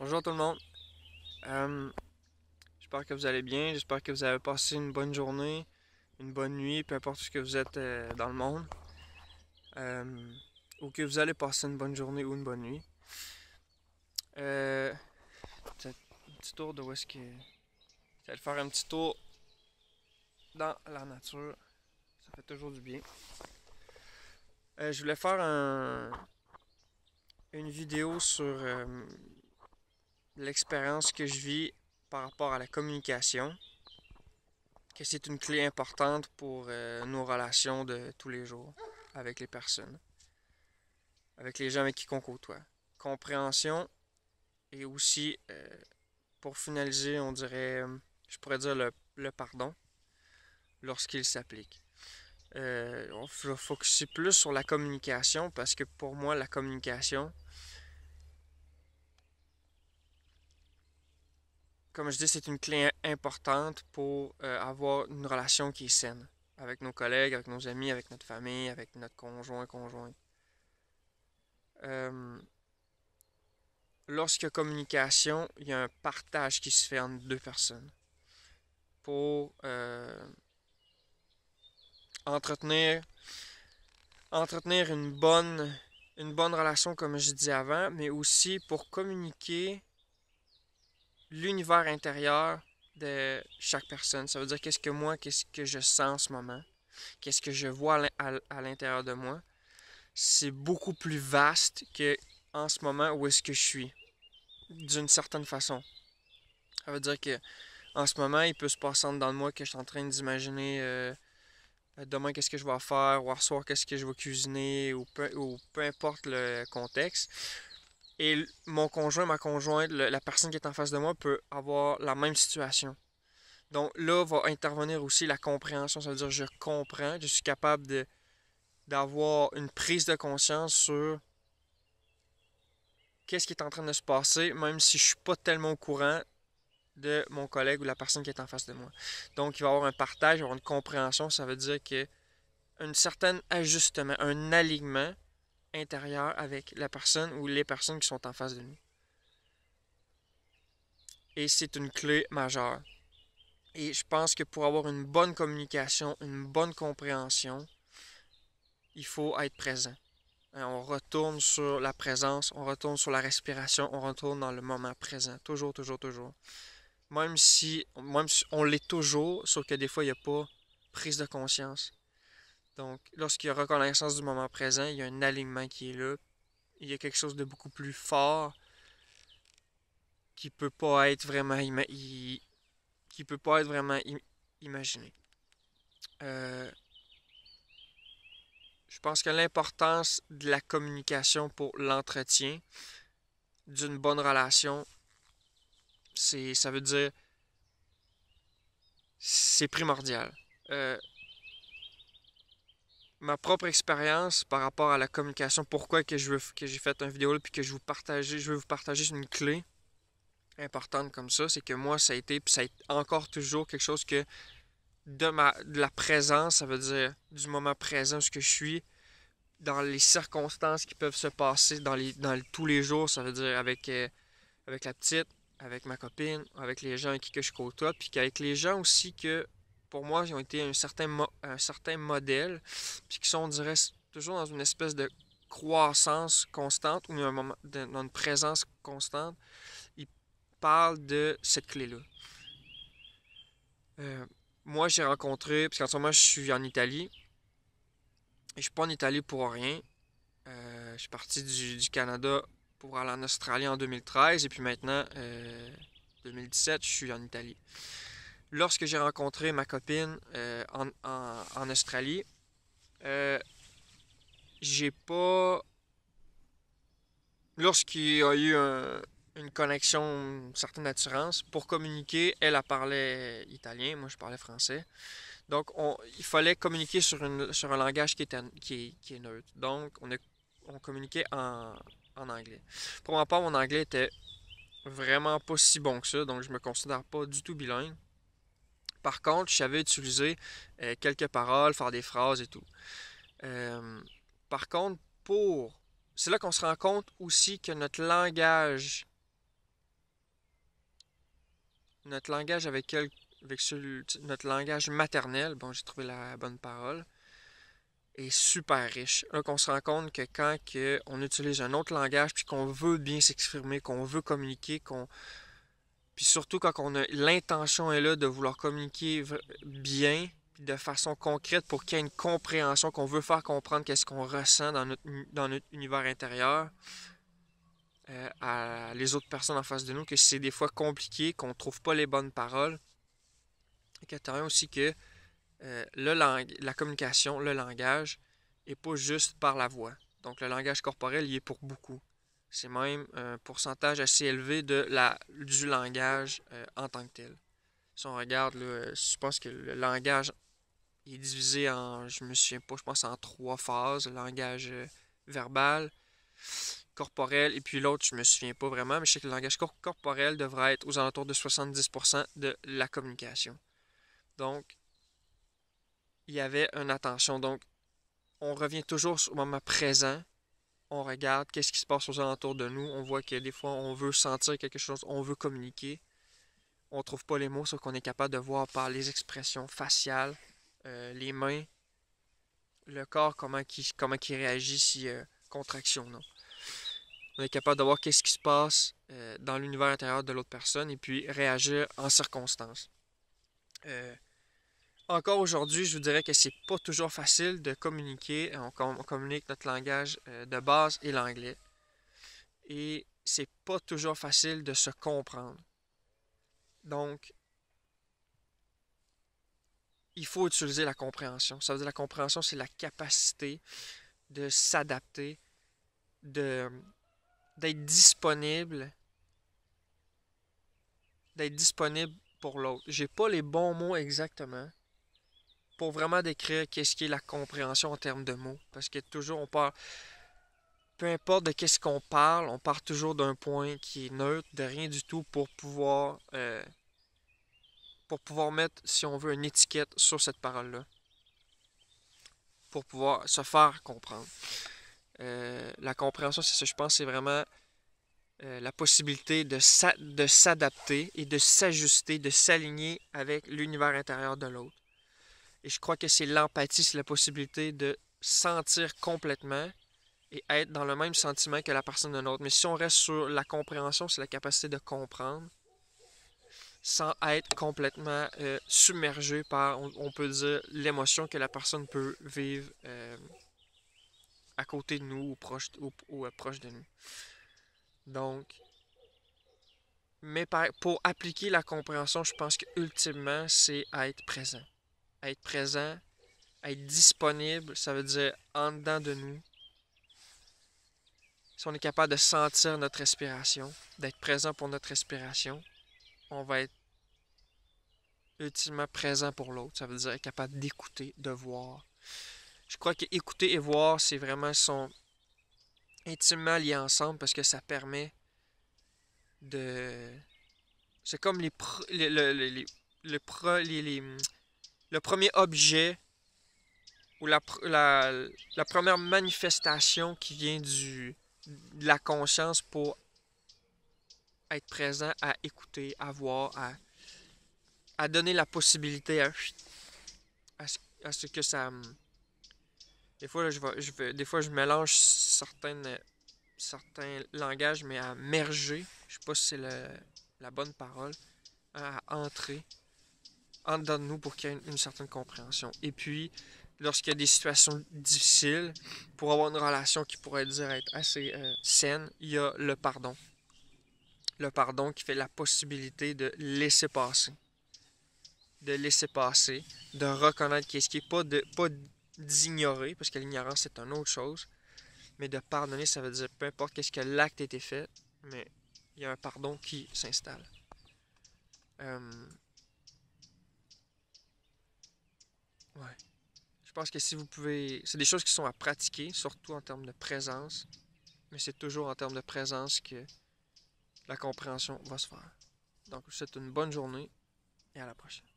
Bonjour tout le monde. Euh, j'espère que vous allez bien. J'espère que vous avez passé une bonne journée, une bonne nuit, peu importe ce que vous êtes euh, dans le monde. Euh, ou que vous allez passer une bonne journée ou une bonne nuit. un petit tour de où est-ce que. je vais faire un petit tour dans la nature. Ça fait toujours du bien. je voulais faire un, une vidéo sur l'expérience que je vis par rapport à la communication, que c'est une clé importante pour euh, nos relations de tous les jours avec les personnes, avec les gens avec qui on côtoie. Compréhension et aussi, euh, pour finaliser, on dirait, je pourrais dire le, pardon lorsqu'il s'applique. Euh, on va focuser plus sur la communication parce que pour moi, la communication, Comme je dis, c'est une clé importante pour euh, avoir une relation qui est saine avec nos collègues, avec nos amis, avec notre famille, avec notre conjoint, conjoint. Euh, lorsqu'il y a communication, il y a un partage qui se fait entre deux personnes pour euh, entretenir, entretenir une bonne, une bonne relation, comme je disais avant, mais aussi pour communiquer l'univers intérieur de chaque personne. Ça veut dire qu'est-ce que moi, qu'est-ce que je sens en ce moment, qu'est-ce que je vois à l'intérieur de moi. C'est beaucoup plus vaste que en ce moment où est-ce que je suis, d'une certaine façon. Ça veut dire que en ce moment, il peut se passer dans de moi que je suis en train d'imaginer euh, demain qu'est-ce que je vais faire, ou ce soir qu'est-ce que je vais cuisiner, ou peu importe le contexte. Et mon conjoint, ma conjointe, la personne qui est en face de moi peut avoir la même situation. Donc là va intervenir aussi la compréhension, ça veut dire je comprends, je suis capable de, d'avoir une prise de conscience sur qu'est-ce qui est en train de se passer, même si je suis pas tellement au courant de mon collègue ou la personne qui est en face de moi. Donc il va y avoir un partage, il va y avoir une compréhension, ça veut dire que un certain ajustement, un alignement intérieure avec la personne ou les personnes qui sont en face de nous. Et c'est une clé majeure. Et je pense que pour avoir une bonne communication, une bonne compréhension, il faut être présent. Hein, on retourne sur la présence, on retourne sur la respiration, on retourne dans le moment présent. Toujours, toujours, toujours. Même si, même si on l'est toujours, sauf que des fois, il n'y a pas prise de conscience. Donc, lorsqu'il y a reconnaissance du moment présent, il y a un alignement qui est là. Il y a quelque chose de beaucoup plus fort qui peut pas être vraiment qui peut pas être vraiment imaginé. Euh, je pense que l'importance de la communication pour l'entretien d'une bonne relation, c'est ça veut dire c'est primordial. Euh, ma propre expérience par rapport à la communication, pourquoi que je veux, que j'ai fait une vidéo là, puis que je vous partager, je veux vous partager une clé importante comme ça, c'est que moi ça a été puis ça a encore toujours quelque chose que de ma de la présence, ça veut dire du moment présent ce que je suis dans les circonstances qui peuvent se passer dans les dans tous les jours, ça veut dire avec euh, avec la petite, avec ma copine, avec les gens avec qui que je côtoie, puis qu'avec les gens aussi que pour moi, ils ont été un certain, un certain modèle, puis qui sont, on dirait, toujours dans une espèce de croissance constante ou dans une présence constante. Ils parlent de cette clé-là. Euh, moi, j'ai rencontré, parce qu'en ce moment, je suis en Italie. Et je suis pas en Italie pour rien. Euh, je suis parti du, Canada pour aller en Australie en 2013. Et puis maintenant, euh, 2017, je suis en Italie lorsque j'ai rencontré ma copine euh, en, Australie, euh, j'ai pas. Lorsqu'il y a eu une connexion, une certaine attirance, pour communiquer, elle, a parlait italien, moi je parlais français. Donc, il fallait communiquer sur, une, sur un langage qui était est neutre. Donc, on, communiquait en, en anglais. Pour ma part, mon anglais était vraiment pas si bon que ça, donc je me considère pas du tout bilingue. Par contre, je savais utiliser euh, quelques paroles, faire des phrases et tout. Euh, par contre, pour... C'est là qu'on se rend compte aussi que notre langage, notre langage avec, quel, avec notre langage maternel, bon, j'ai trouvé la bonne parole, est super riche. Là qu'on se rend compte que quand que on utilise un autre langage, puis qu'on veut bien s'exprimer, qu'on veut communiquer, qu'on puis surtout quand on a l'intention est là de vouloir communiquer bien, de façon concrète pour qu'il y ait une compréhension, qu'on veut faire comprendre qu'est-ce qu'on ressent dans notre, univers intérieur euh, à les autres personnes en face de nous, que c'est des fois compliqué, qu'on ne trouve pas les bonnes paroles. Et qu'attendons aussi que euh, le la communication, le langage, n'est pas juste par la voix. Donc le langage corporel, il est pour beaucoup c'est même un euh, pourcentage assez élevé de la, du langage euh, en tant que tel. Si on regarde, euh, je pense que le langage est divisé en, je me souviens pas, je pense en trois phases. Le langage verbal, corporel, et puis l'autre, je me souviens pas vraiment, mais je sais que le langage corporel devrait être aux alentours de 70% de la communication. Donc, il y avait une attention. Donc, on revient toujours au moment présent on regarde qu'est-ce qui se passe aux alentours de nous. On voit que des fois, on veut sentir quelque chose, on veut communiquer. On ne trouve pas les mots, sauf qu'on est capable de voir par les expressions faciales, euh, les mains, le corps, comment il comment qui réagit si euh, contraction non. On est capable de voir qu'est-ce qui se passe euh, dans l'univers intérieur de l'autre personne et puis réagir en circonstance. Encore aujourd'hui, je vous dirais que c'est pas toujours facile de communiquer. Euh, on, communique notre langage euh, de base et l'anglais. Et c'est pas toujours facile de se comprendre. Donc, il faut utiliser la compréhension. Ça veut dire la compréhension, c'est la capacité de s'adapter, de d'être disponible, d'être disponible pour l'autre. J'ai pas les bons mots exactement, pour vraiment décrire qu'est-ce qui est la compréhension en termes de mots. Parce que toujours, on parle, peu importe de qu'est-ce qu'on parle, on part toujours d'un point qui est neutre, de rien du tout, pour pouvoir, euh, pour pouvoir mettre, si on veut, une étiquette sur cette parole-là. Pour pouvoir se faire comprendre. Euh, la compréhension, c'est ça, je pense, c'est vraiment euh, la possibilité de s'adapter et de s'ajuster, de s'aligner avec l'univers intérieur de l'autre. Et je crois que c'est l'empathie, c'est la possibilité de sentir complètement et être dans le même sentiment que la personne d'un autre. Mais si on reste sur la compréhension, c'est la capacité de comprendre sans être complètement euh, submergé par, on, peut dire, l'émotion que la personne peut vivre euh, à côté de nous ou proche, ou, euh, proche de nous. Donc, mais pour appliquer la compréhension, je pense que ultimement, c'est être présent être présent, être disponible, ça veut dire en dedans de nous. Si on est capable de sentir notre respiration, d'être présent pour notre respiration, on va être ultimement présent pour l'autre. Ça veut dire être capable d'écouter, de voir. Je crois que écouter et voir, c'est vraiment sont intimement lié ensemble parce que ça permet de. C'est comme les, pro... les, les, les le premier objet ou la, la, première manifestation qui vient du, de la conscience pour être présent, à écouter, à voir, à, à donner la possibilité à, ce, que ça... Des fois, je, je des fois, je mélange certaines, certains langages, mais à merger, je sais pas si c'est la bonne parole, à entrer en dedans de nous pour qu'il y ait une, certaine compréhension. Et puis, lorsqu'il y a des situations difficiles, pour avoir une relation qui pourrait dire être assez euh, saine, il y a le pardon. Le pardon qui fait la possibilité de laisser passer. De laisser passer, de reconnaître qu'est-ce qui est, pas de pas d'ignorer, parce que l'ignorance c'est une autre chose, mais de pardonner, ça veut dire peu importe qu'est-ce que l'acte a été fait, mais il y a un pardon qui s'installe. Euh, Ouais. Je pense que si vous pouvez. C'est des choses qui sont à pratiquer, surtout en termes de présence. Mais c'est toujours en termes de présence que la compréhension va se faire. Donc, je vous souhaite une bonne journée et à la prochaine.